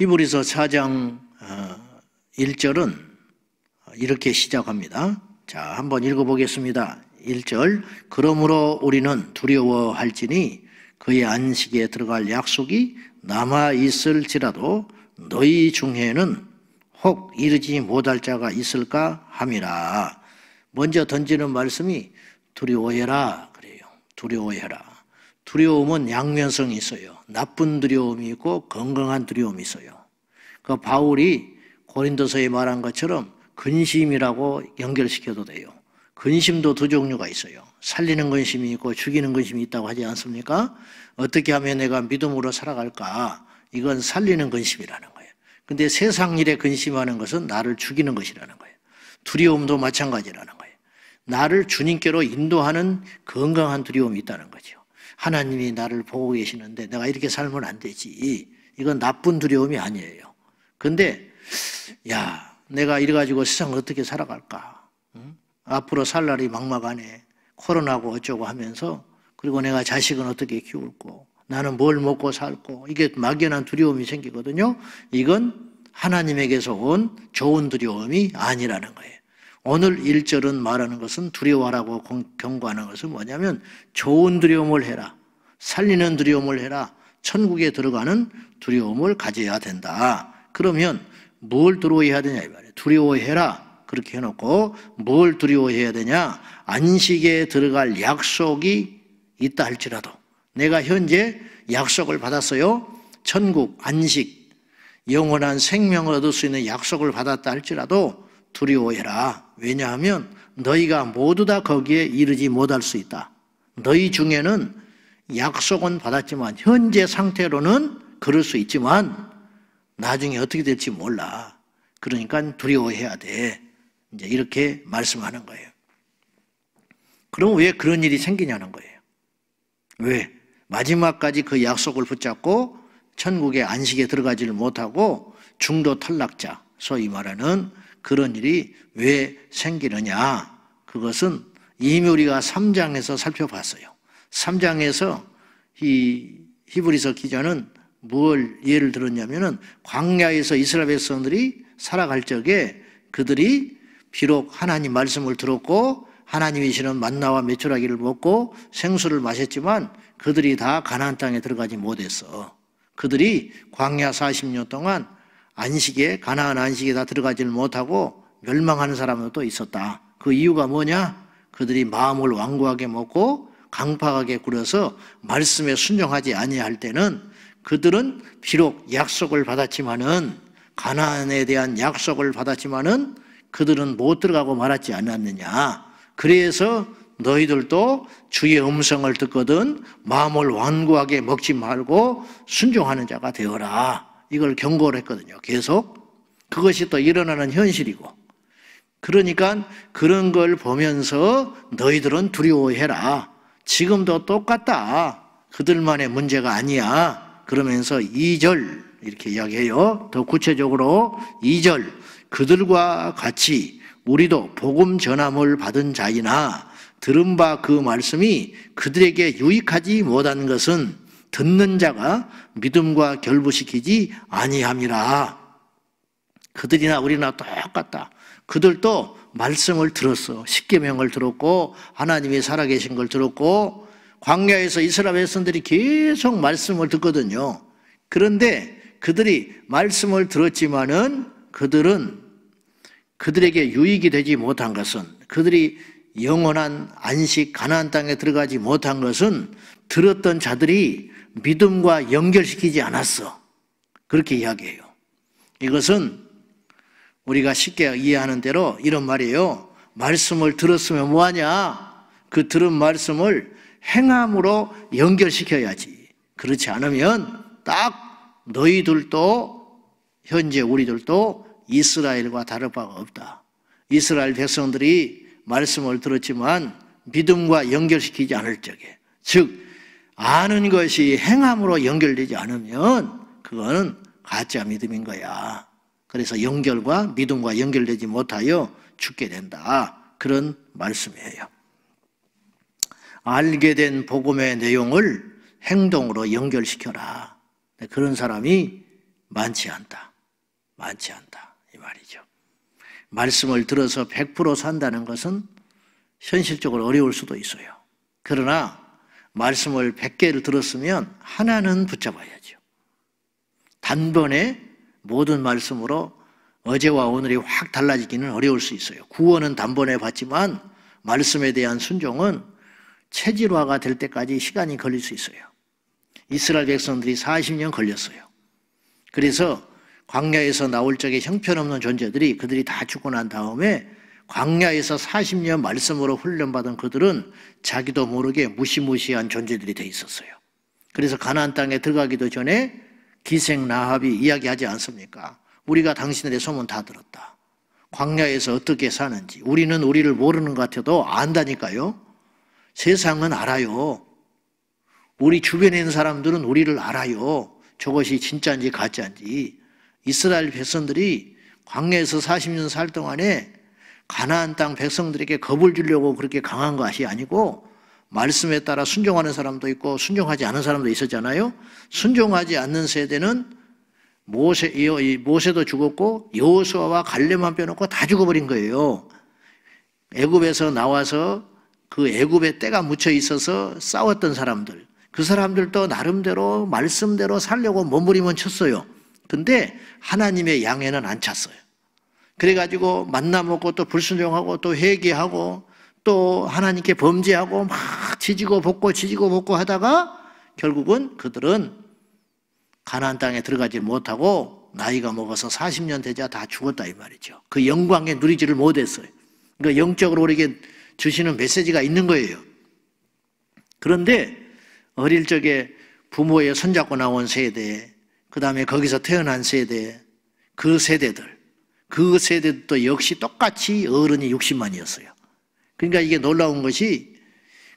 히브리서 4장 1절은 어, 이렇게 시작합니다. 자, 한번 읽어보겠습니다. 1절. 그러므로 우리는 두려워할지니 그의 안식에 들어갈 약속이 남아있을지라도 너희 중에는 혹 이르지 못할 자가 있을까 함이라. 먼저 던지는 말씀이 두려워해라. 그래요. 두려워해라. 두려움은 양면성이 있어요. 나쁜 두려움이 있고 건강한 두려움이 있어요. 그 바울이 고린도서에 말한 것처럼 근심이라고 연결시켜도 돼요. 근심도 두 종류가 있어요. 살리는 근심이 있고 죽이는 근심이 있다고 하지 않습니까? 어떻게 하면 내가 믿음으로 살아갈까? 이건 살리는 근심이라는 거예요. 근데 세상 일에 근심하는 것은 나를 죽이는 것이라는 거예요. 두려움도 마찬가지라는 거예요. 나를 주님께로 인도하는 건강한 두려움이 있다는 거죠. 하나님이 나를 보고 계시는데 내가 이렇게 살면 안 되지. 이건 나쁜 두려움이 아니에요. 근데 야 내가 이래 가지고 세상 어떻게 살아갈까? 응? 앞으로 살 날이 막막하네. 코로나고 어쩌고 하면서 그리고 내가 자식은 어떻게 키울고 나는 뭘 먹고 살고 이게 막연한 두려움이 생기거든요. 이건 하나님에게서 온 좋은 두려움이 아니라는 거예요. 오늘 1절은 말하는 것은 두려워하라고 경고하는 것은 뭐냐면 좋은 두려움을 해라. 살리는 두려움을 해라. 천국에 들어가는 두려움을 가져야 된다. 그러면 뭘 두려워해야 되냐 이 말이에요. 두려워해라. 그렇게 해놓고 뭘 두려워해야 되냐. 안식에 들어갈 약속이 있다 할지라도 내가 현재 약속을 받았어요. 천국, 안식, 영원한 생명을 얻을 수 있는 약속을 받았다 할지라도 두려워해라. 왜냐하면 너희가 모두 다 거기에 이르지 못할 수 있다. 너희 중에는 약속은 받았지만 현재 상태로는 그럴 수 있지만 나중에 어떻게 될지 몰라. 그러니까 두려워해야 돼. 이제 이렇게 말씀하는 거예요. 그럼 왜 그런 일이 생기냐는 거예요. 왜? 마지막까지 그 약속을 붙잡고 천국의 안식에 들어가지를 못하고 중도 탈락자, 소위 말하는 그런 일이 왜 생기느냐. 그것은 이미 우리가 3장에서 살펴봤어요. 3장에서 이 히브리서 기자는 뭘 예를 들었냐면은 광야에서 이스라엘 백성들이 살아갈 적에 그들이 비록 하나님 말씀을 들었고 하나님이시는 만나와 메추라기를 먹고 생수를 마셨지만 그들이 다 가나안 땅에 들어가지 못했어. 그들이 광야 40년 동안 안식에 가나안 안식에 다 들어가지를 못하고 멸망하는 사람도 있었다. 그 이유가 뭐냐? 그들이 마음을 완고하게 먹고 강팍하게 굴어서 말씀에 순종하지 아니할 때는 그들은 비록 약속을 받았지만은 가나안에 대한 약속을 받았지만은 그들은 못 들어가고 말았지 않았느냐. 그래서 너희들도 주의 음성을 듣거든 마음을 완고하게 먹지 말고 순종하는 자가 되어라. 이걸 경고를 했거든요. 계속. 그것이 또 일어나는 현실이고. 그러니까 그런 걸 보면서 너희들은 두려워해라. 지금도 똑같다. 그들만의 문제가 아니야. 그러면서 2절 이렇게 이야기해요. 더 구체적으로 2절 그들과 같이 우리도 복음 전함을 받은 자이나 들은 바 그 말씀이 그들에게 유익하지 못한 것은 듣는 자가 믿음과 결부시키지 아니함이라. 그들이나 우리나 똑같다. 그들도 말씀을 들었어. 십계명을 들었고 하나님이 살아계신 걸 들었고 광야에서 이스라엘 백성들이 계속 말씀을 듣거든요. 그런데 그들이 말씀을 들었지만은 그들은 그들에게 유익이 되지 못한 것은 그들이 영원한 안식 가나안 땅에 들어가지 못한 것은 들었던 자들이 믿음과 연결시키지 않았어. 그렇게 이야기해요. 이것은 우리가 쉽게 이해하는 대로 이런 말이에요. 말씀을 들었으면 뭐하냐? 그 들은 말씀을 행함으로 연결시켜야지. 그렇지 않으면 딱 너희들도 현재 우리들도 이스라엘과 다를 바가 없다. 이스라엘 백성들이 말씀을 들었지만 믿음과 연결시키지 않을 적에 즉 아는 것이 행함으로 연결되지 않으면 그거는 가짜 믿음인 거야. 그래서 연결과 믿음과 연결되지 못하여 죽게 된다. 그런 말씀이에요. 알게 된 복음의 내용을 행동으로 연결시켜라. 네, 그런 사람이 많지 않다. 많지 않다. 이 말이죠. 말씀을 들어서 100% 산다는 것은 현실적으로 어려울 수도 있어요. 그러나 말씀을 100개를 들었으면 하나는 붙잡아야죠. 단번에 모든 말씀으로 어제와 오늘이 확 달라지기는 어려울 수 있어요. 구원은 단번에 받지만 말씀에 대한 순종은 체질화가 될 때까지 시간이 걸릴 수 있어요. 이스라엘 백성들이 40년 걸렸어요. 그래서 광야에서 나올 적에 형편없는 존재들이 그들이 다 죽고 난 다음에 광야에서 40년 말씀으로 훈련받은 그들은 자기도 모르게 무시무시한 존재들이 돼 있었어요. 그래서 가나안 땅에 들어가기도 전에 기생 나합이 이야기하지 않습니까? 우리가 당신들의 소문 다 들었다. 광야에서 어떻게 사는지 우리는 우리를 모르는 것 같아도 안다니까요. 세상은 알아요. 우리 주변에 있는 사람들은 우리를 알아요. 저것이 진짜인지 가짜인지 이스라엘 백성들이 광야에서 40년 살 동안에 가나안 땅 백성들에게 겁을 주려고 그렇게 강한 것이 아니고 말씀에 따라 순종하는 사람도 있고 순종하지 않은 사람도 있었잖아요. 순종하지 않는 세대는 모세 모세도 죽었고 여호수아와 갈렙만 빼놓고 다 죽어버린 거예요. 애굽에서 나와서 그 애굽에 때가 묻혀 있어서 싸웠던 사람들 그 사람들도 나름대로 말씀대로 살려고 몸부림은 쳤어요. 근데 하나님의 양에는 안 찼어요. 그래가지고 만나먹고 또 불순종하고 또 회개하고 또 하나님께 범죄하고 막 지지고 벗고 지지고 벗고 하다가 결국은 그들은 가나안 땅에 들어가지 못하고 나이가 먹어서 40년 되자 다 죽었다 이 말이죠. 그 영광에 누리지를 못했어요. 그러니까 영적으로 우리에게 주시는 메시지가 있는 거예요. 그런데 어릴 적에 부모의 손잡고 나온 세대, 그 다음에 거기서 태어난 세대, 그 세대들, 그 세대도 역시 똑같이 어른이 60만이었어요. 그러니까 이게 놀라운 것이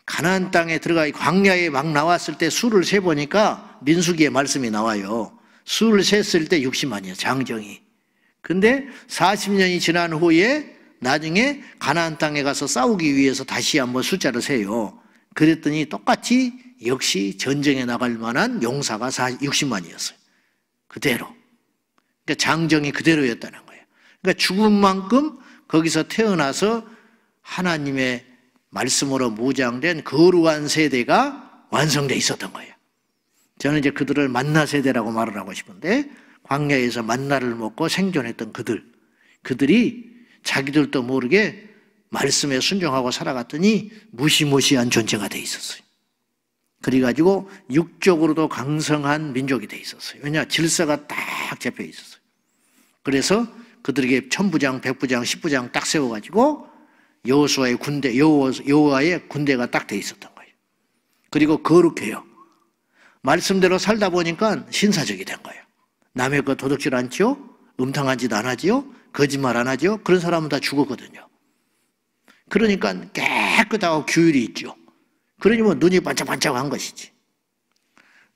가나안 땅에 들어가 광야에 막 나왔을 때 수를 세 보니까 민수기의 말씀이 나와요. 수를 셌을 때 60만이에요. 장정이. 근데 40년이 지난 후에 나중에 가나안 땅에 가서 싸우기 위해서 다시 한번 숫자를 세요. 그랬더니 똑같이 역시 전쟁에 나갈 만한 용사가 60만이었어요. 그대로. 그러니까 장정이 그대로였다는 거예요. 그러니까 죽은 만큼 거기서 태어나서 하나님의 말씀으로 무장된 거루한 세대가 완성되어 있었던 거예요. 저는 이제 그들을 만나 세대라고 말을 하고 싶은데 광야에서 만나를 먹고 생존했던 그들, 그들이 자기들도 모르게 말씀에 순종하고 살아갔더니 무시무시한 존재가 돼 있었어요. 그래가지고 육적으로도 강성한 민족이 돼 있었어요. 왜냐 질서가 딱 잡혀 있었어요. 그래서 그들에게 천부장, 백부장, 십부장 딱 세워가지고 여호수아의 군대, 여호와의 군대가 딱 돼 있었던 거예요. 그리고 거룩해요. 말씀대로 살다 보니까 신사적이 된 거예요. 남의 거 도둑질 않지요? 음탕한 짓 안 하지요? 거짓말 안 하지요? 그런 사람은 다 죽었거든요. 그러니까 깨끗하고 규율이 있죠. 그러니 뭐 눈이 반짝반짝한 것이지.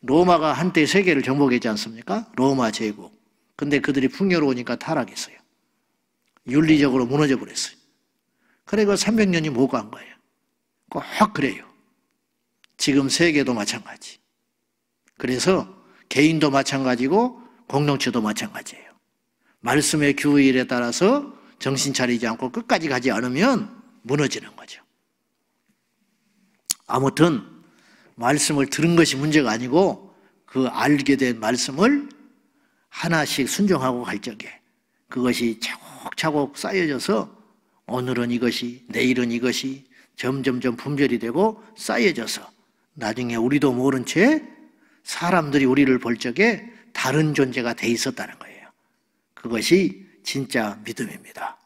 로마가 한때 세계를 정복했지 않습니까? 로마 제국. 근데 그들이 풍요로우니까 타락했어요. 윤리적으로 무너져 버렸어요. 그래가 300년이 뭐가한 거예요. 꼭 그래요. 지금 세계도 마찬가지. 그래서 개인도 마찬가지고 공동체도 마찬가지예요. 말씀의 규율에 따라서 정신 차리지 않고 끝까지 가지 않으면 무너지는 거죠. 아무튼 말씀을 들은 것이 문제가 아니고 그 알게 된 말씀을 하나씩 순종하고 갈 적에 그것이 차곡차곡 쌓여져서 오늘은 이것이 내일은 이것이 점점점 분별이 되고 쌓여져서 나중에 우리도 모른 채 사람들이 우리를 볼 적에 다른 존재가 돼 있었다는 거예요. 그것이 진짜 믿음입니다.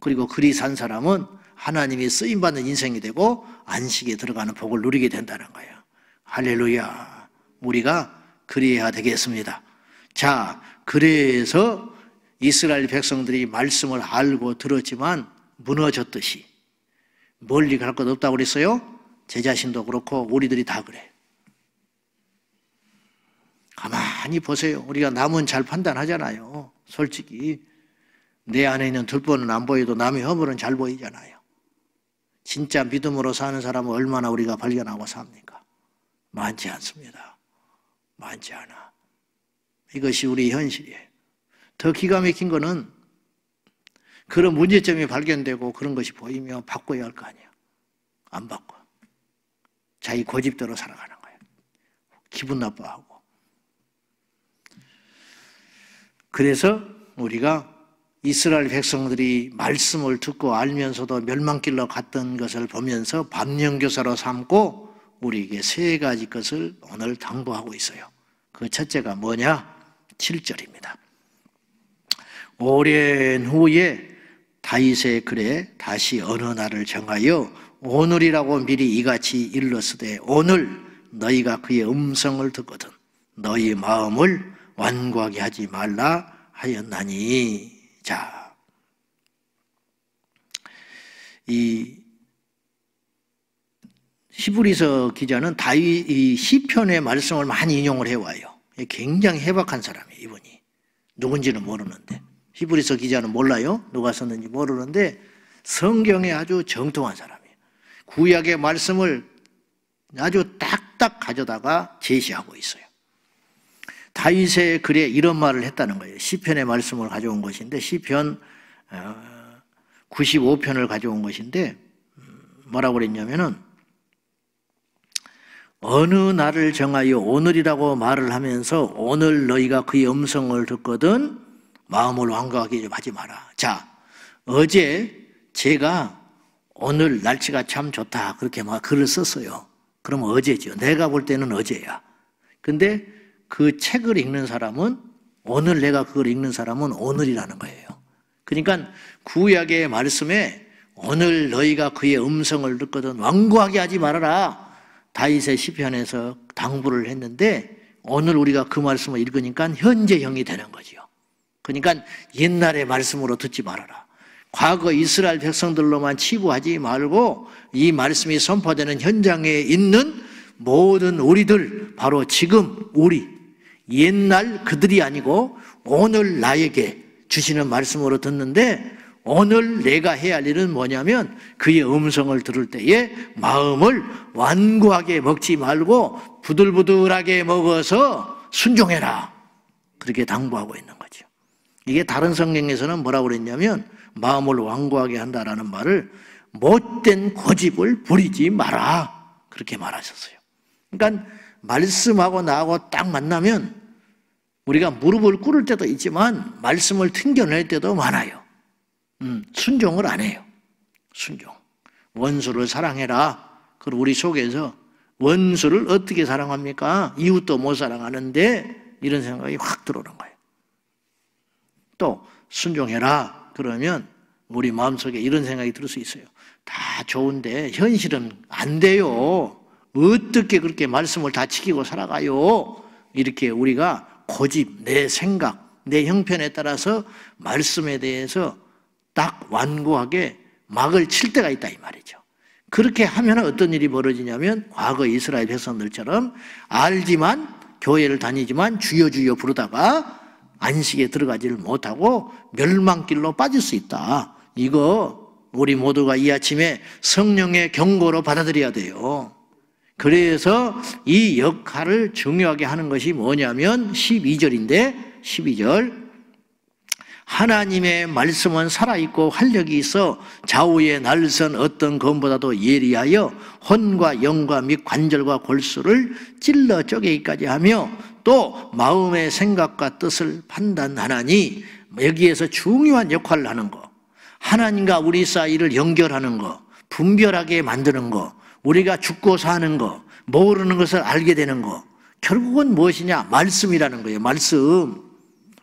그리고 그리 산 사람은 하나님이 쓰임받는 인생이 되고 안식에 들어가는 복을 누리게 된다는 거예요. 할렐루야. 우리가 그리해야 되겠습니다. 자, 그래서 이스라엘 백성들이 말씀을 알고 들었지만 무너졌듯이 멀리 갈 것 없다고 그랬어요? 제 자신도 그렇고 우리들이 다 그래. 가만히 보세요. 우리가 남은 잘 판단하잖아요. 솔직히. 내 안에 있는 들보는 안 보여도 남의 허물은 잘 보이잖아요. 진짜 믿음으로 사는 사람은 얼마나 우리가 발견하고 삽니까? 많지 않습니다. 많지 않아. 이것이 우리 현실이에요. 더 기가 막힌 것은 그런 문제점이 발견되고 그런 것이 보이며 바꿔야 할 거 아니에요. 안 바꿔. 자기 고집대로 살아가는 거예요. 기분 나빠하고. 그래서 우리가 이스라엘 백성들이 말씀을 듣고 알면서도 멸망길로 갔던 것을 보면서 반영교사로 삼고 우리에게 세 가지 것을 오늘 당부하고 있어요. 그 첫째가 뭐냐? 7절입니다. 오랜 후에 다윗의 글에 다시 어느 날을 정하여 오늘이라고 미리 이같이 일렀으되 오늘 너희가 그의 음성을 듣거든 너희 마음을 완고하게 하지 말라 하였나니 자. 이 히브리서 기자는 다윗 이 시편의 말씀을 많이 인용을 해 와요. 예, 굉장히 해박한 사람이에요, 이분이. 누군지는 모르는데. 히브리서 기자는 몰라요. 누가 썼는지 모르는데 성경에 아주 정통한 사람이에요. 구약의 말씀을 아주 딱딱 가져다가 제시하고 있어요. 다윗의 글에 이런 말을 했다는 거예요. 시편의 말씀을 가져온 것인데 시편 95편을 어, 가져온 것인데 음, 뭐라고 그랬냐면은 어느 날을 정하여 오늘이라고 말을 하면서 오늘 너희가 그의 음성을 듣거든 마음을 완고하게 좀 하지 마라. 자, 어제 제가 오늘 날씨가 참 좋다 그렇게 막 글을 썼어요. 그럼 어제죠. 내가 볼 때는 어제야. 근데 그 책을 읽는 사람은 오늘 내가 그걸 읽는 사람은 오늘이라는 거예요. 그러니까 구약의 말씀에 오늘 너희가 그의 음성을 듣거든 완고하게 하지 말아라. 다윗의 시편에서 당부를 했는데 오늘 우리가 그 말씀을 읽으니까 현재형이 되는 거죠 그러니까 옛날의 말씀으로 듣지 말아라. 과거 이스라엘 백성들로만 치부하지 말고 이 말씀이 선포되는 현장에 있는 모든 우리들 바로 지금 우리 옛날 그들이 아니고 오늘 나에게 주시는 말씀으로 듣는데 오늘 내가 해야 할 일은 뭐냐면 그의 음성을 들을 때에 마음을 완고하게 먹지 말고 부들부들하게 먹어서 순종해라. 그렇게 당부하고 있는 거죠. 이게 다른 성경에서는 뭐라고 그랬냐면 마음을 완고하게 한다라는 말을 못된 고집을 부리지 마라. 그렇게 말하셨어요. 그러니까 말씀하고 나하고 딱 만나면 우리가 무릎을 꿇을 때도 있지만 말씀을 튕겨낼 때도 많아요. 음, 순종을 안 해요. 순종. 원수를 사랑해라. 그리고 우리 속에서 원수를 어떻게 사랑합니까? 이웃도 못 사랑하는데 이런 생각이 확 들어오는 거예요. 또 순종해라. 그러면 우리 마음속에 이런 생각이 들 수 있어요. 다 좋은데 현실은 안 돼요. 어떻게 그렇게 말씀을 다 지키고 살아가요? 이렇게 우리가 고집, 내 생각, 내 형편에 따라서 말씀에 대해서 딱 완고하게 막을 칠 때가 있다 이 말이죠. 그렇게 하면 어떤 일이 벌어지냐면 과거 이스라엘 백성들처럼 알지만 교회를 다니지만 주여 주여 부르다가 안식에 들어가지를 못하고 멸망길로 빠질 수 있다. 이거 우리 모두가 이 아침에 성령의 경고로 받아들여야 돼요. 그래서 이 역할을 중요하게 하는 것이 뭐냐면 12절인데 12절 하나님의 말씀은 살아있고 활력이 있어 좌우에 날선 어떤 검보다도 예리하여 혼과 영과 및 관절과 골수를 찔러 쪼개기까지 하며 또 마음의 생각과 뜻을 판단하나니 여기에서 중요한 역할을 하는 거. 하나님과 우리 사이를 연결하는 거. 분별하게 만드는 거. 우리가 죽고 사는 거. 모르는 것을 알게 되는 거. 결국은 무엇이냐? 말씀이라는 거예요. 말씀.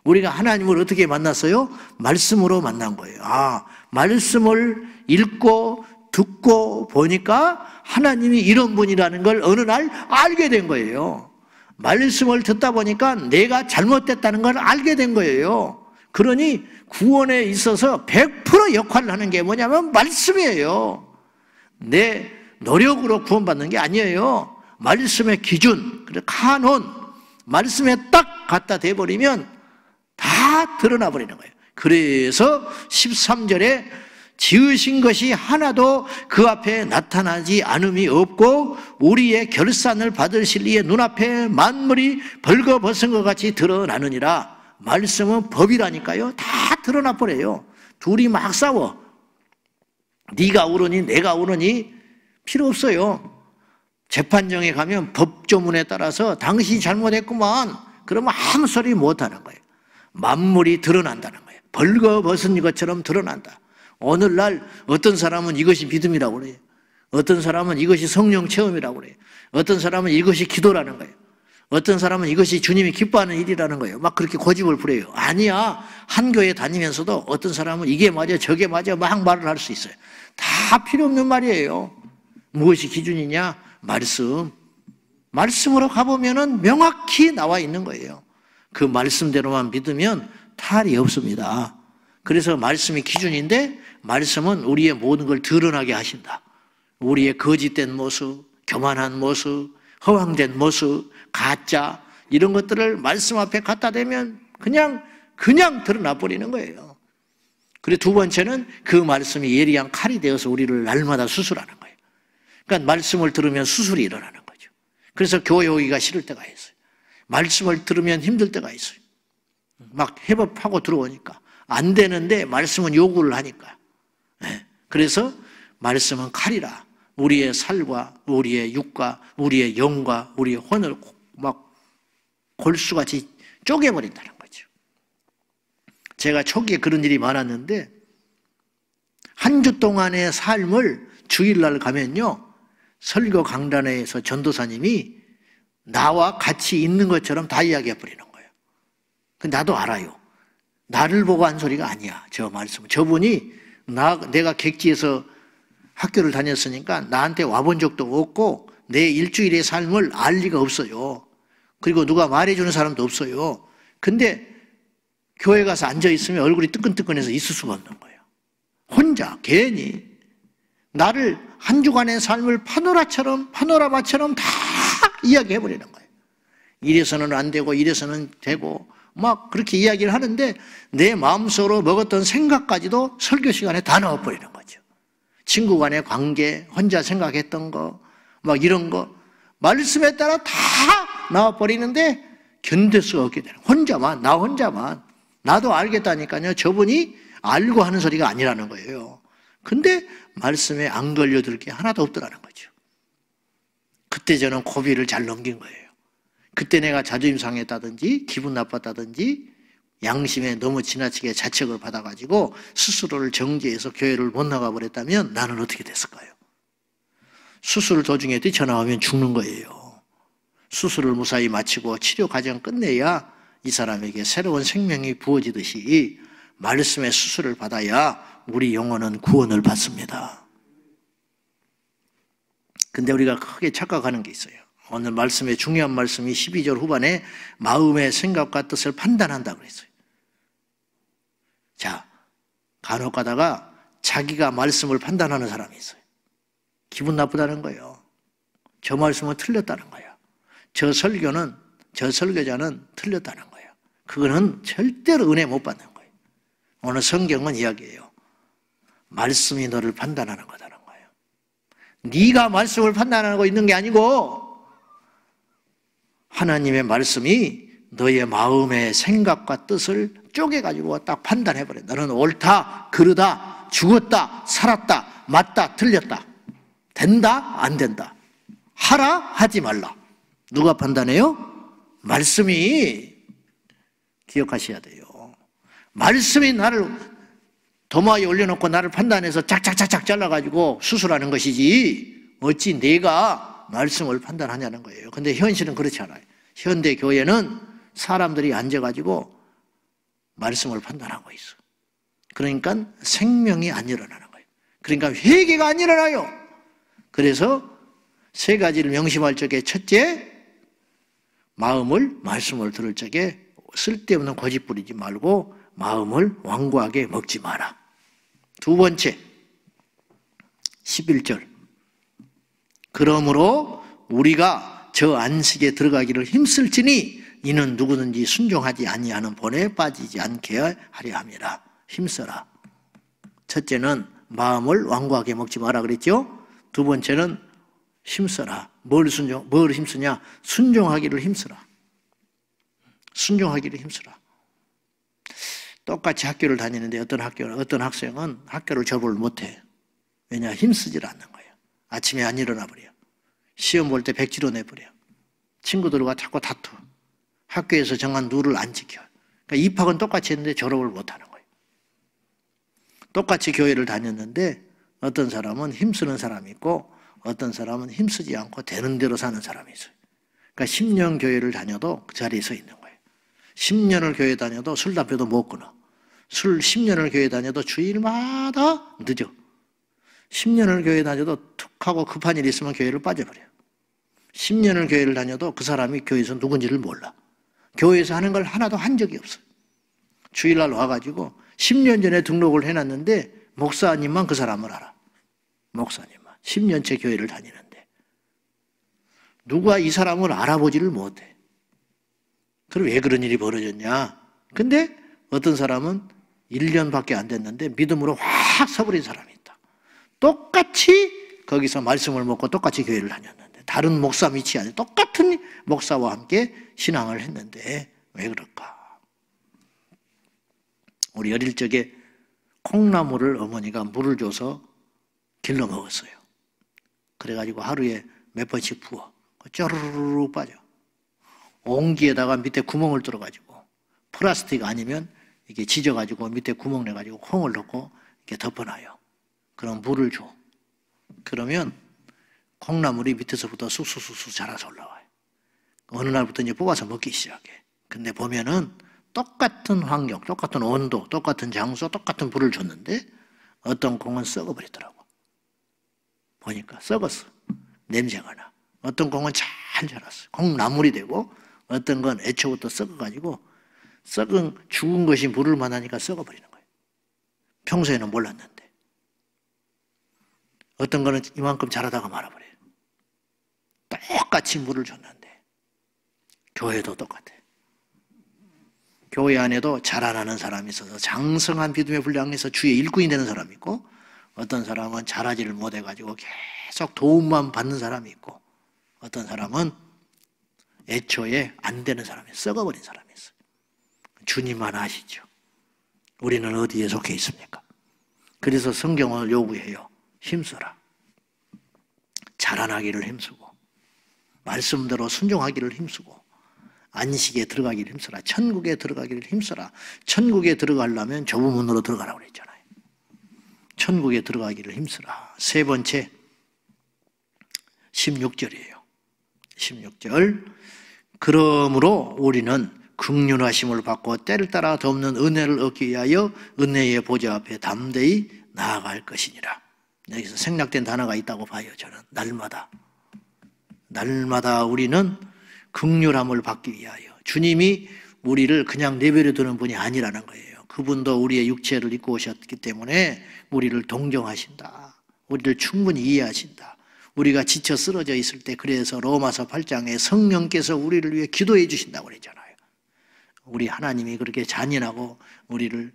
우리가 하나님을 어떻게 만났어요? 말씀으로 만난 거예요. 아, 말씀을 읽고 듣고 보니까 하나님이 이런 분이라는 걸 어느 날 알게 된 거예요. 말씀을 듣다 보니까 내가 잘못됐다는 걸 알게 된 거예요. 그러니 구원에 있어서 100% 역할을 하는 게 뭐냐면 말씀이에요. 내 노력으로 구원받는 게 아니에요. 말씀의 기준, 카논, 말씀에 딱 갖다 대버리면 드러나 버리는 거예요. 그래서 13절에 지으신 것이 하나도 그 앞에 나타나지 않음이 없고 우리의 결산을 받을실리의 눈앞에 만물이 벌거벗은 것 같이 드러나느니라. 말씀은 법이라니까요. 다 드러나 버려요. 둘이 막 싸워. 네가 오르니 내가 오르니 필요 없어요. 재판정에 가면 법조문에 따라서 당신이 잘못했구만. 그러면 아무 소리 못 하는 거예요. 만물이 드러난다는 거예요. 벌거벗은 것처럼 드러난다. 오늘날 어떤 사람은 이것이 믿음이라고 그래요. 어떤 사람은 이것이 성령 체험이라고 그래요. 어떤 사람은 이것이 기도라는 거예요. 어떤 사람은 이것이 주님이 기뻐하는 일이라는 거예요. 막 그렇게 고집을 부려요. 아니야. 한 교회 다니면서도 어떤 사람은 이게 맞아, 저게 맞아 막 말을 할 수 있어요. 다 필요 없는 말이에요. 무엇이 기준이냐? 말씀. 말씀으로 가보면 명확히 나와 있는 거예요. 그 말씀대로만 믿으면 탈이 없습니다. 그래서 말씀이 기준인데 말씀은 우리의 모든 걸 드러나게 하신다. 우리의 거짓된 모습, 교만한 모습, 허황된 모습, 가짜 이런 것들을 말씀 앞에 갖다 대면 그냥 그냥 드러나 버리는 거예요. 그리고 두 번째는 그 말씀이 예리한 칼이 되어서 우리를 날마다 수술하는 거예요. 그러니까 말씀을 들으면 수술이 일어나는 거죠. 그래서 교회 오기가 싫을 때가 있어요. 말씀을 들으면 힘들 때가 있어요. 막 해법하고 들어오니까. 안 되는데 말씀은 요구를 하니까. 예. 그래서 말씀은 칼이라. 우리의 살과 우리의 육과 우리의 영과 우리의 혼을 막 골수같이 쪼개버린다는 거죠. 제가 초기에 그런 일이 많았는데 한 주 동안의 삶을 주일날 가면요. 설교 강단에서 전도사님이 나와 같이 있는 것처럼 다 이야기해 버리는 거예요. 그 나도 알아요. 나를 보고 한 소리가 아니야. 저 말씀. 저분이 나, 내가 객지에서 학교를 다녔으니까 나한테 와본 적도 없고 내 일주일의 삶을 알 리가 없어요. 그리고 누가 말해주는 사람도 없어요. 근데 교회 가서 앉아있으면 얼굴이 뜨끈뜨끈해서 있을 수가 없는 거예요. 혼자, 괜히. 나를 한 주간의 삶을 파노라처럼, 파노라마처럼 다 이야기해 버리는 거예요. 이래서는 안 되고 이래서는 되고 막 그렇게 이야기를 하는데 내 마음속으로 먹었던 생각까지도 설교 시간에 다 넣어버리는 거죠. 친구 간의 관계, 혼자 생각했던 거, 막 이런 거 말씀에 따라 다 나와버리는데 견딜 수가 없게 되는 혼자만 나 혼자만 나도 알겠다니까요. 저분이 알고 하는 소리가 아니라는 거예요. 근데 말씀에 안 걸려들 게 하나도 없더라는 거죠. 그때 저는 고비를 잘 넘긴 거예요. 그때 내가 자존심 상했다든지 기분 나빴다든지 양심에 너무 지나치게 자책을 받아가지고 스스로를 정지해서 교회를 못 나가버렸다면 나는 어떻게 됐을까요? 수술 도중에 뛰쳐나오면 죽는 거예요. 수술을 무사히 마치고 치료 과정 끝내야 이 사람에게 새로운 생명이 부어지듯이 말씀의 수술을 받아야 우리 영혼은 구원을 받습니다. 근데 우리가 크게 착각하는 게 있어요. 오늘 말씀의 중요한 말씀이 12절 후반에 마음의 생각과 뜻을 판단한다 그랬어요. 자, 간혹 가다가 자기가 말씀을 판단하는 사람이 있어요. 기분 나쁘다는 거예요. 저 말씀은 틀렸다는 거예요. 저 설교는, 저 설교자는 틀렸다는 거예요. 그거는 절대로 은혜 못 받는 거예요. 오늘 성경은 이야기해요. 말씀이 너를 판단하는 거다. 네가 말씀을 판단하고 있는 게 아니고 하나님의 말씀이 너의 마음의 생각과 뜻을 쪼개가지고 딱 판단해버려. 너는 옳다, 그르다, 죽었다, 살았다, 맞다, 틀렸다. 된다, 안 된다. 하라, 하지 말라. 누가 판단해요? 말씀이 기억하셔야 돼요. 말씀이 나를 도마에 올려놓고 나를 판단해서 짝짝짝짝 잘라가지고 수술하는 것이지 어찌 내가 말씀을 판단하냐는 거예요. 근데 현실은 그렇지 않아요. 현대 교회는 사람들이 앉아가지고 말씀을 판단하고 있어. 그러니까 생명이 안 일어나는 거예요. 그러니까 회개가 안 일어나요. 그래서 세 가지를 명심할 적에 첫째, 마음을 말씀을 들을 적에 쓸데없는 고집 부리지 말고 마음을 완고하게 먹지 마라. 두 번째, 11절. 그러므로 우리가 저 안식에 들어가기를 힘쓸지니 이는 누구든지 순종하지 아니하는 본에 빠지지 않게 하려 합니다. 힘써라. 첫째는 마음을 완고하게 먹지 마라 그랬죠? 두 번째는 힘써라. 뭘 순종, 뭘 힘쓰냐? 순종하기를 힘써라 순종하기를 힘쓰라. 똑같이 학교를 다니는데 어떤 학교 어떤 학생은 학교를 접을 못해. 왜냐 힘쓰질 않는 거예요. 아침에 안 일어나 버려. 시험 볼 때 백지로 내버려. 친구들과 자꾸 다투. 학교에서 정한 룰을 안 지켜. 그러니까 입학은 똑같이 했는데 졸업을 못하는 거예요. 똑같이 교회를 다녔는데 어떤 사람은 힘쓰는 사람이 있고 어떤 사람은 힘쓰지 않고 되는 대로 사는 사람이 있어요. 그러니까 10년 교회를 다녀도 그 자리에 서 있는 거예요. 10년을 교회 다녀도 술, 담배도 못 끊어. 술 10년을 교회 다녀도 주일마다 늦어. 10년을 교회 다녀도 툭 하고 급한 일이 있으면 교회를 빠져버려. 10년을 교회를 다녀도 그 사람이 교회에서 누군지를 몰라. 교회에서 하는 걸 하나도 한 적이 없어. 주일날 와가지고 10년 전에 등록을 해놨는데 목사님만 그 사람을 알아. 목사님만. 10년째 교회를 다니는데. 누가 이 사람을 알아보지를 못해. 그럼 왜 그런 일이 벌어졌냐? 근데 어떤 사람은 1년밖에 안 됐는데 믿음으로 확 서버린 사람이 있다. 똑같이 거기서 말씀을 먹고 똑같이 교회를 다녔는데 다른 목사 밑이 아니라 똑같은 목사와 함께 신앙을 했는데 왜 그럴까? 우리 어릴 적에 콩나물을 어머니가 물을 줘서 길러 먹었어요. 그래가지고 하루에 몇 번씩 부어 쪼르르 그 르 빠져. 옹기에다가 밑에 구멍을 뚫어가지고 플라스틱 아니면 이렇게 지져가지고 밑에 구멍 내가지고 콩을 넣고 이렇게 덮어놔요. 그럼 물을 줘. 그러면 콩나물이 밑에서부터 쑥쑥쑥쑥 자라서 올라와요. 어느 날부터 이제 뽑아서 먹기 시작해. 근데 보면은 똑같은 환경, 똑같은 온도, 똑같은 장소, 똑같은 불을 줬는데 어떤 콩은 썩어버리더라고. 보니까 썩었어. 냄새가 나. 어떤 콩은 잘 자랐어. 콩나물이 되고 어떤 건 애초부터 썩어가지고 썩은 죽은 것이 물을 만나니까 썩어버리는 거예요. 평소에는 몰랐는데. 어떤 거는 이만큼 자라다가 말아버려요. 똑같이 물을 줬는데. 교회도 똑같아 교회 안에도 자라나는 사람이 있어서 장성한 믿음의 분량에서 주의 일꾼이 되는 사람이 있고 어떤 사람은 자라지를 못해가지고 계속 도움만 받는 사람이 있고 어떤 사람은 애초에 안 되는 사람이 썩어버린 사람이 있어요. 주님만 아시죠. 우리는 어디에 속해 있습니까? 그래서 성경을 요구해요. 힘쓰라. 자라나기를 힘쓰고, 말씀대로 순종하기를 힘쓰고, 안식에 들어가기를 힘쓰라. 천국에 들어가기를 힘쓰라. 천국에 들어가려면 좁은 문으로 들어가라 그랬잖아요. 천국에 들어가기를 힘쓰라. 세 번째, 16절이에요. 16절. 그러므로 우리는 극륜하심을 받고 때를 따라 덮는 은혜를 얻기 위하여 은혜의 보좌 앞에 담대히 나아갈 것이니라. 여기서 생략된 단어가 있다고 봐요. 저는 날마다 날마다 우리는 극률함을 받기 위하여 주님이 우리를 그냥 내버려 두는 분이 아니라는 거예요. 그분도 우리의 육체를 입고 오셨기 때문에 우리를 동정하신다. 우리를 충분히 이해하신다. 우리가 지쳐 쓰러져 있을 때 그래서 로마서 8장에 성령께서 우리를 위해 기도해 주신다고 그러죠. 우리 하나님이 그렇게 잔인하고 우리를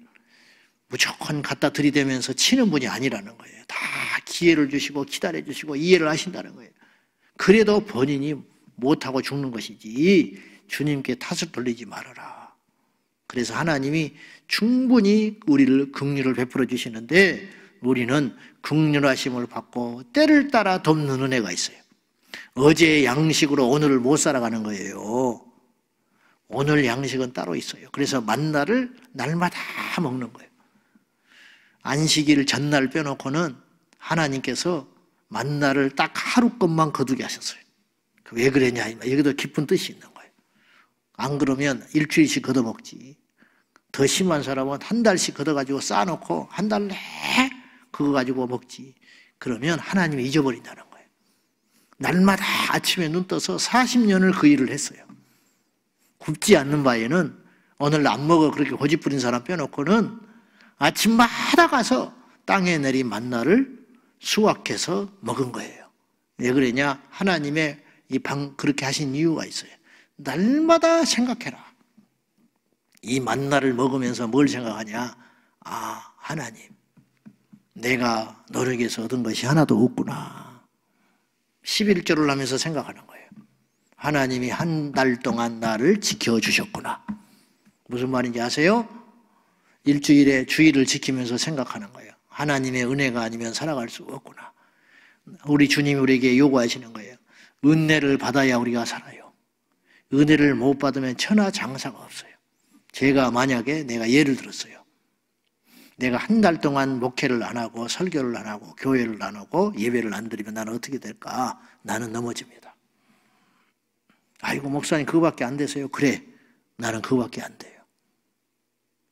무조건 갖다 들이대면서 치는 분이 아니라는 거예요. 다 기회를 주시고 기다려 주시고 이해를 하신다는 거예요. 그래도 본인이 못하고 죽는 것이지 주님께 탓을 돌리지 말아라. 그래서 하나님이 충분히 우리를 긍휼을 베풀어 주시는데 우리는 긍휼하심을 받고 때를 따라 돕는 은혜가 있어요. 어제의 양식으로 오늘을 못 살아가는 거예요. 오늘 양식은 따로 있어요. 그래서 만나를 날마다 먹는 거예요. 안식일 전날 빼놓고는 하나님께서 만나를 딱 하루 것만 거두게 하셨어요. 그 왜 그랬냐? 여기도 깊은 뜻이 있는 거예요. 안 그러면 일주일씩 걷어먹지. 더 심한 사람은 한 달씩 걷어가지고 쌓아놓고 한 달 내 그거 가지고 먹지. 그러면 하나님이 잊어버린다는 거예요. 날마다 아침에 눈 떠서 40년을 그 일을 했어요. 굽지 않는 바에는 오늘 안 먹어 그렇게 고집 부린 사람 빼놓고는 아침마다 가서 땅에 내린 만나를 수확해서 먹은 거예요. 왜 그러냐? 하나님의 이 방 그렇게 하신 이유가 있어요. 날마다 생각해라. 이 만나를 먹으면서 뭘 생각하냐? 아, 하나님. 내가 노력해서 얻은 것이 하나도 없구나. 11절을 하면서 생각하는 거예요. 하나님이 한 달 동안 나를 지켜주셨구나. 무슨 말인지 아세요? 일주일에 주일을 지키면서 생각하는 거예요. 하나님의 은혜가 아니면 살아갈 수 없구나. 우리 주님이 우리에게 요구하시는 거예요. 은혜를 받아야 우리가 살아요. 은혜를 못 받으면 천하장사가 없어요. 제가 만약에 내가 예를 들었어요. 내가 한 달 동안 목회를 안 하고 설교를 안 하고 교회를 안 하고 예배를 안 드리면 나는 어떻게 될까? 나는 넘어집니다. 아이고, 목사님, 그거밖에 안 되세요. 그래. 나는 그거밖에 안 돼요.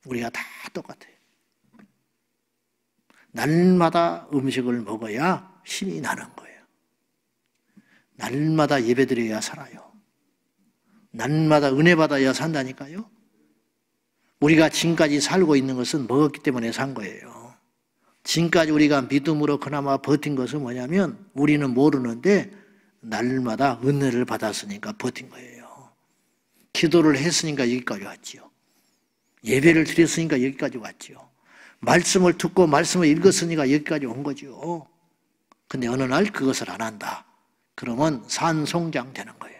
우리가 다 똑같아요. 날마다 음식을 먹어야 힘이 나는 거예요. 날마다 예배드려야 살아요. 날마다 은혜 받아야 산다니까요. 우리가 지금까지 살고 있는 것은 먹었기 때문에 산 거예요. 지금까지 우리가 믿음으로 그나마 버틴 것은 뭐냐면 우리는 모르는데 날마다 은혜를 받았으니까 버틴 거예요. 기도를 했으니까 여기까지 왔지요. 예배를 드렸으니까 여기까지 왔지요. 말씀을 듣고 말씀을 읽었으니까 여기까지 온 거지요. 근데 어느 날 그것을 안 한다. 그러면 산송장 되는 거예요.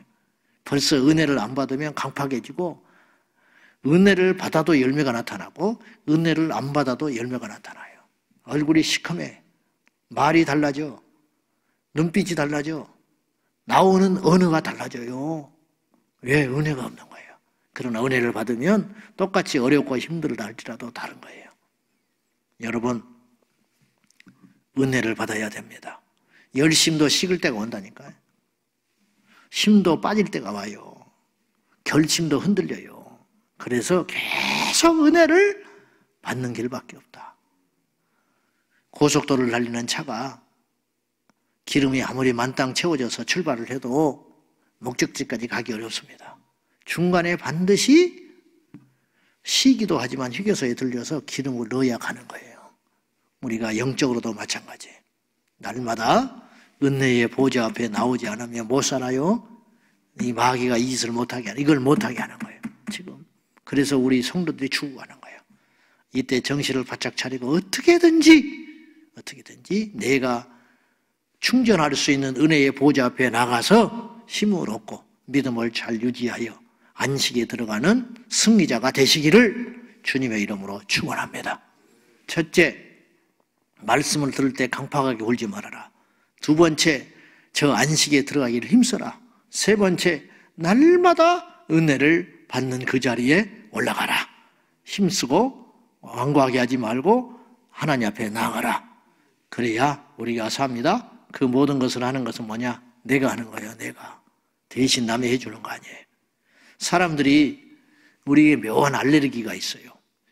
벌써 은혜를 안 받으면 강팍해지고 은혜를 받아도 열매가 나타나고 은혜를 안 받아도 열매가 나타나요. 얼굴이 시커매 말이 달라져 눈빛이 달라져 나오는 언어가 달라져요. 왜 은혜가 없는 거예요? 그러나 은혜를 받으면 똑같이 어렵고 힘들다 할지라도 다른 거예요. 여러분, 은혜를 받아야 됩니다. 열심도 식을 때가 온다니까요. 힘도 빠질 때가 와요. 결심도 흔들려요. 그래서 계속 은혜를 받는 길밖에 없다. 고속도로를 달리는 차가 기름이 아무리 만땅 채워져서 출발을 해도 목적지까지 가기 어렵습니다. 중간에 반드시 쉬기도 하지만 휴게소에 들려서 기름을 넣어야 가는 거예요. 우리가 영적으로도 마찬가지. 날마다 은혜의 보좌 앞에 나오지 않으면 못 살아요. 이 마귀가 이 짓을 못하게 하는, 이걸 못하게 하는 거예요. 지금. 그래서 우리 성도들이 추구하는 거예요. 이때 정신을 바짝 차리고 어떻게든지, 어떻게든지 내가 충전할 수 있는 은혜의 보좌 앞에 나가서 힘을 얻고 믿음을 잘 유지하여 안식에 들어가는 승리자가 되시기를 주님의 이름으로 축원합니다. 첫째, 말씀을 들을 때 강팍하게 울지 말아라. 두 번째, 저 안식에 들어가기를 힘써라. 세 번째, 날마다 은혜를 받는 그 자리에 올라가라. 힘쓰고 완고하게 하지 말고 하나님 앞에 나가라 그래야 우리가 삽니다. 그 모든 것을 하는 것은 뭐냐? 내가 하는 거예요, 내가. 대신 남이 해주는 거 아니에요. 사람들이 우리에게 묘한 알레르기가 있어요.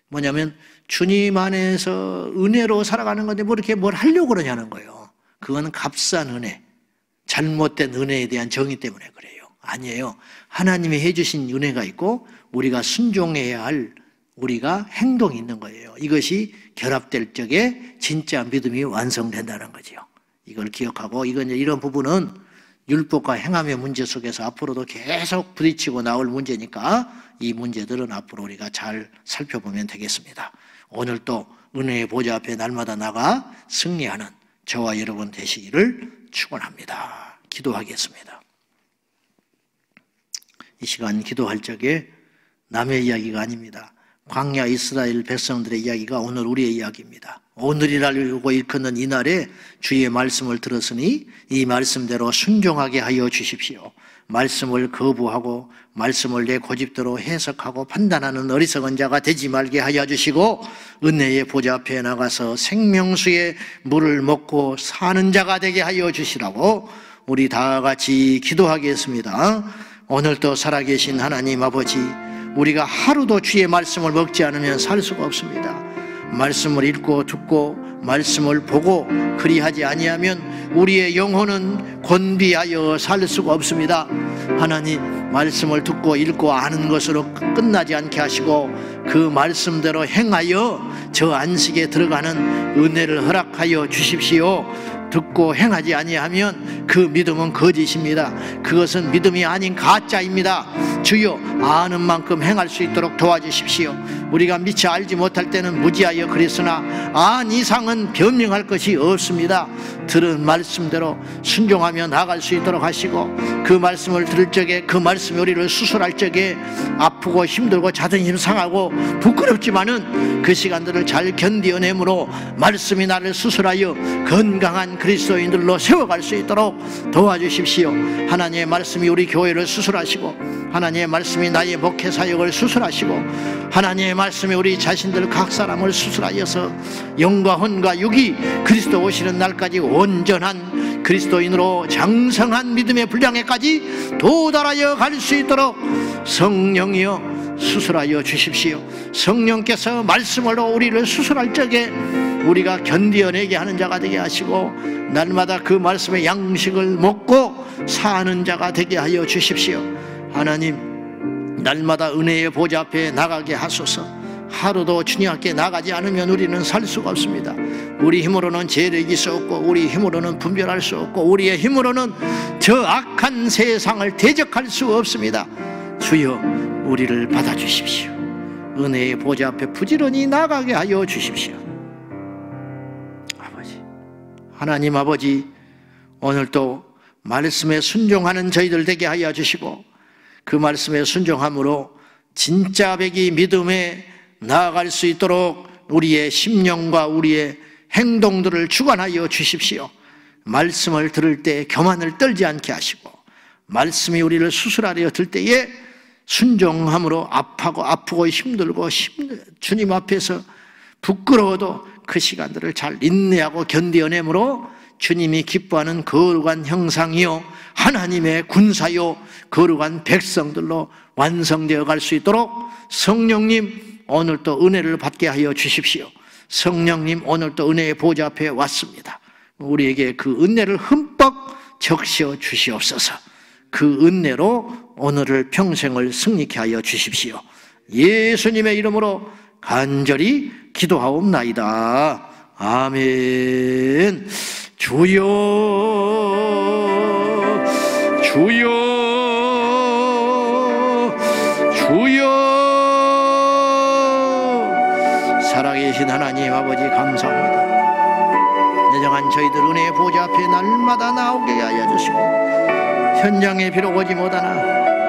뭐냐면 주님 안에서 은혜로 살아가는 건데 뭐 이렇게 뭘 하려고 그러냐는 거예요. 그건 값싼 은혜, 잘못된 은혜에 대한 정의 때문에 그래요. 아니에요. 하나님이 해주신 은혜가 있고 우리가 순종해야 할 우리가 행동이 있는 거예요. 이것이 결합될 적에 진짜 믿음이 완성된다는 거죠 이걸 기억하고 이건 이런 부분은 율법과 행함의 문제 속에서 앞으로도 계속 부딪히고 나올 문제니까 이 문제들은 앞으로 우리가 잘 살펴보면 되겠습니다. 오늘도 은혜의 보좌 앞에 날마다 나가 승리하는 저와 여러분 되시기를 축원합니다. 기도하겠습니다. 이 시간 기도할 적에 남의 이야기가 아닙니다. 광야 이스라엘 백성들의 이야기가 오늘 우리의 이야기입니다. 오늘이라고 일컫는 이날에 주의 말씀을 들었으니 이 말씀대로 순종하게 하여 주십시오. 말씀을 거부하고 말씀을 내 고집대로 해석하고 판단하는 어리석은 자가 되지 말게 하여 주시고 은혜의 보좌 앞에 나가서 생명수의 물을 먹고 사는 자가 되게 하여 주시라고 우리 다 같이 기도하겠습니다. 오늘도 살아계신 하나님 아버지 우리가 하루도 주의 말씀을 먹지 않으면 살 수가 없습니다. 말씀을 읽고 듣고 말씀을 보고 그리하지 아니하면 우리의 영혼은 곤비하여 살 수가 없습니다. 하나님 말씀을 듣고 읽고 아는 것으로 끝나지 않게 하시고 그 말씀대로 행하여 저 안식에 들어가는 은혜를 허락하여 주십시오. 듣고 행하지 아니하면 그 믿음은 거짓입니다. 그것은 믿음이 아닌 가짜입니다. 주여 아는 만큼 행할 수 있도록 도와주십시오. 우리가 미처 알지 못할 때는 무지하여 그랬으나 안 이상은 변명할 것이 없습니다. 들은 말씀대로 순종하며 나갈 수 있도록 하시고 그 말씀을 들을 적에 그 말씀이 우리를 수술할 적에 아프고 힘들고 자존심 상하고 부끄럽지만은 그 시간들을 잘 견디어내므로 말씀이 나를 수술하여 건강한 그리스도인들로 세워갈 수 있도록 도와주십시오. 하나님의 말씀이 우리 교회를 수술하시고 하나님 하나님의 말씀이 나의 목회 사역을 수술하시고 하나님의 말씀이 우리 자신들 각 사람을 수술하여서 영과 혼과 육이 그리스도 오시는 날까지 온전한 그리스도인으로 장성한 믿음의 분량에까지 도달하여 갈 수 있도록 성령이여 수술하여 주십시오 성령께서 말씀으로 우리를 수술할 적에 우리가 견디어내게 하는 자가 되게 하시고 날마다 그 말씀의 양식을 먹고 사는 자가 되게 하여 주십시오. 하나님 날마다 은혜의 보좌 앞에 나가게 하소서 하루도 주님 앞에 나가지 않으면 우리는 살 수가 없습니다 우리 힘으로는 죄를 이길 수 없고 우리 힘으로는 분별할 수 없고 우리의 힘으로는 저 악한 세상을 대적할 수 없습니다 주여 우리를 받아주십시오 은혜의 보좌 앞에 부지런히 나가게 하여 주십시오 아버지 하나님 아버지 오늘도 말씀에 순종하는 저희들 되게 하여 주시고 그 말씀에 순종함으로 진짜 백이 믿음에 나아갈 수 있도록 우리의 심령과 우리의 행동들을 주관하여 주십시오. 말씀을 들을 때 교만을 떨지 않게 하시고 말씀이 우리를 수술하려 들 때에 순종함으로 아파고 아프고 힘들고 힘들, 주님 앞에서 부끄러워도 그 시간들을 잘 인내하고 견디내므로 주님이 기뻐하는 거룩한 형상이요 하나님의 군사요 거룩한 백성들로 완성되어 갈 수 있도록 성령님 오늘도 은혜를 받게 하여 주십시오. 성령님 오늘도 은혜의 보좌 앞에 왔습니다. 우리에게 그 은혜를 흠뻑 적셔 주시옵소서. 그 은혜로 오늘을 평생을 승리케 하여 주십시오. 예수님의 이름으로 간절히 기도하옵나이다. 아멘. 주여 주여 주여 살아계신 하나님 아버지 감사합니다 내정한 저희들 은혜의 보좌 앞에 날마다 나오게 하여 주시고 현장에 비록 오지 못하나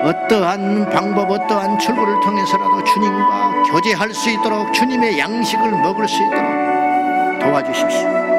어떠한 방법 어떠한 출구를 통해서라도 주님과 교제할 수 있도록 주님의 양식을 먹을 수 있도록 도와주십시오